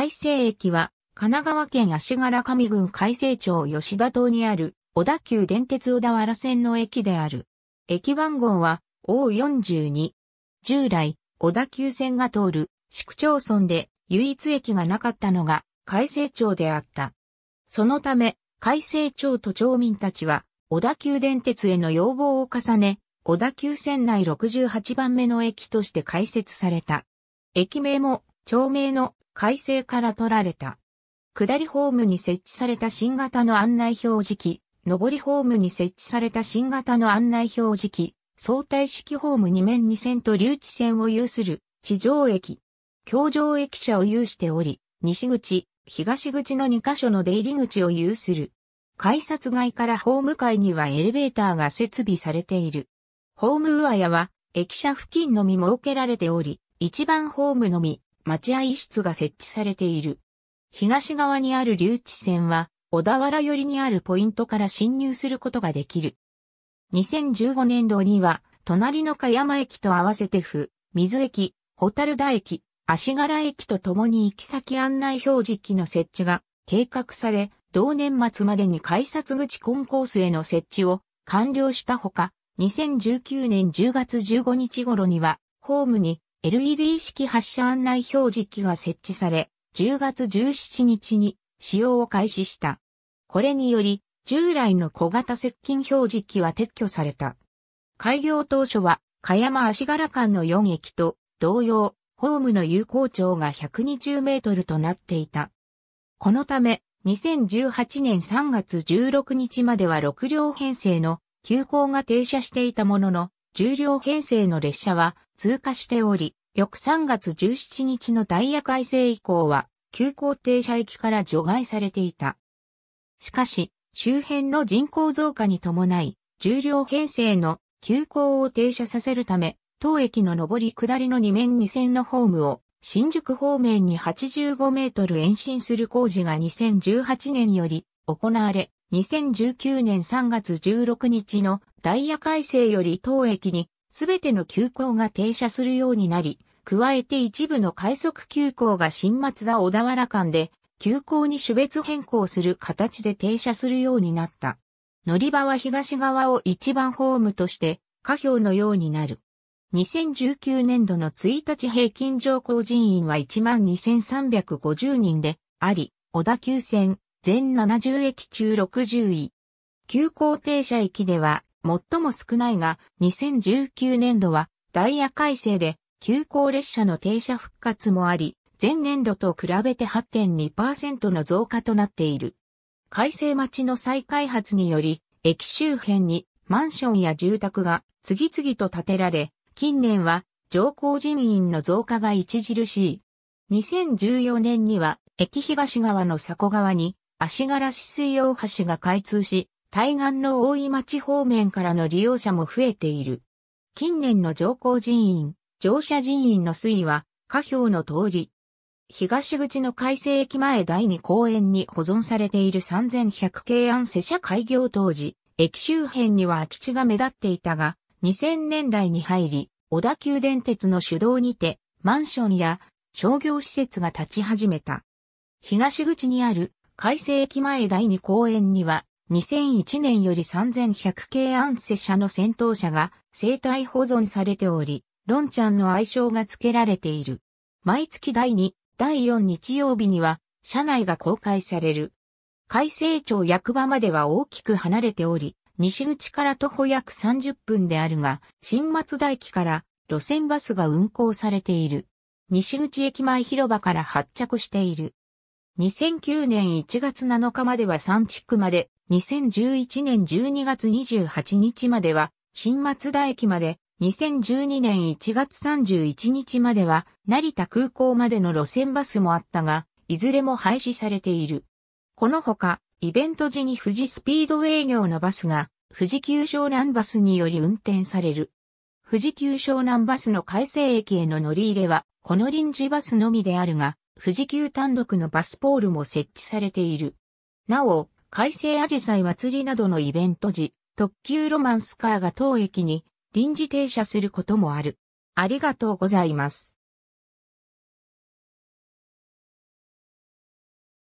海西駅は、神奈川県足柄上郡海西町吉田島にある、小田急電鉄小田原線の駅である。駅番号は、O42。従来、小田急線が通る、市区町村で唯一駅がなかったのが、海西町であった。そのため、海西町と町民たちは、小田急電鉄への要望を重ね、小田急線内68番目の駅として開設された。駅名も、町名の改正から取られた。下りホームに設置された新型の案内表示器、上りホームに設置された新型の案内表示器、相対式ホーム2面2線と留置線を有する地上駅、橋上駅舎を有しており、西口、東口の2カ所の出入り口を有する。改札外からホーム階にはエレベーターが設備されている。ホーム上屋は、駅舎付近のみ設けられており、一番ホームのみ、待合室が設置されている。東側にある留置線は、小田原寄りにあるポイントから侵入することができる。2015年度には、隣の香山駅と合わせて府、水駅、ホタル田駅、足柄駅とともに行き先案内表示機の設置が計画され、同年末までに改札口コンコースへの設置を完了したほか、2019年10月15日頃には、ホームに LED 式発車案内表示器が設置され、10月17日に使用を開始した。これにより、従来の小型接近表示器は撤去された。開業当初は、加山足柄間の4駅と、同様、ホームの有効長が120メートルとなっていた。このため、2018年3月16日までは6両編成の急行が停車していたものの、10両編成の列車は通過しており、翌3月17日のダイヤ改正以降は、急行停車駅から除外されていた。しかし、周辺の人口増加に伴い、重量編成の急行を停車させるため、当駅の上り下りの2面2線のホームを新宿方面に85メートル延伸する工事が2018年より行われ、2019年3月16日のダイヤ改正より当駅にすべての急行が停車するようになり、加えて一部の快速急行が新松田小田原間で、急行に種別変更する形で停車するようになった。乗り場は東側を一番ホームとして、下表のようになる。2019年度の1日平均乗降人員は12,350人であり、小田急線全70駅中60位。急行停車駅では最も少ないが、2019年度はダイヤ改正で急行列車の停車復活もあり、前年度と比べて8.2%の増加となっている。改正町の再開発により、駅周辺にマンションや住宅が次々と建てられ、近年は乗降人員の増加が著しい。2014年には駅東側の佐古川に足柄市水大橋が開通し、対岸の大井町方面からの利用者も増えている。近年の乗降人員、乗車人員の推移は、下表の通り。東口の改正駅前第2公園に保存されている3100系安世社開業当時、駅周辺には空き地が目立っていたが、2000年代に入り、小田急電鉄の主導にて、マンションや商業施設が建ち始めた。東口にある改正駅前第2公園には、2001年より3100系安世社の先頭車が生態保存されており、ロンちゃんの愛称が付けられている。毎月第2、第4日曜日には、車内が公開される。海正町役場までは大きく離れており、西口から徒歩約30分であるが、新松田駅から路線バスが運行されている。西口駅前広場から発着している。2009年1月7日までは3地区まで、2011年12月28日までは新松田駅まで2012年1月31日までは成田空港までの路線バスもあったが、いずれも廃止されている。このほか、イベント時に富士スピード営業のバスが、富士急湘南バスにより運転される。富士急湘南バスの改正駅への乗り入れは、この臨時バスのみであるが、富士急単独のバスポールも設置されている。なお、改正アジサイ祭りなどのイベント時、特急ロマンスカーが当駅に臨時停車することもある。ありがとうございます。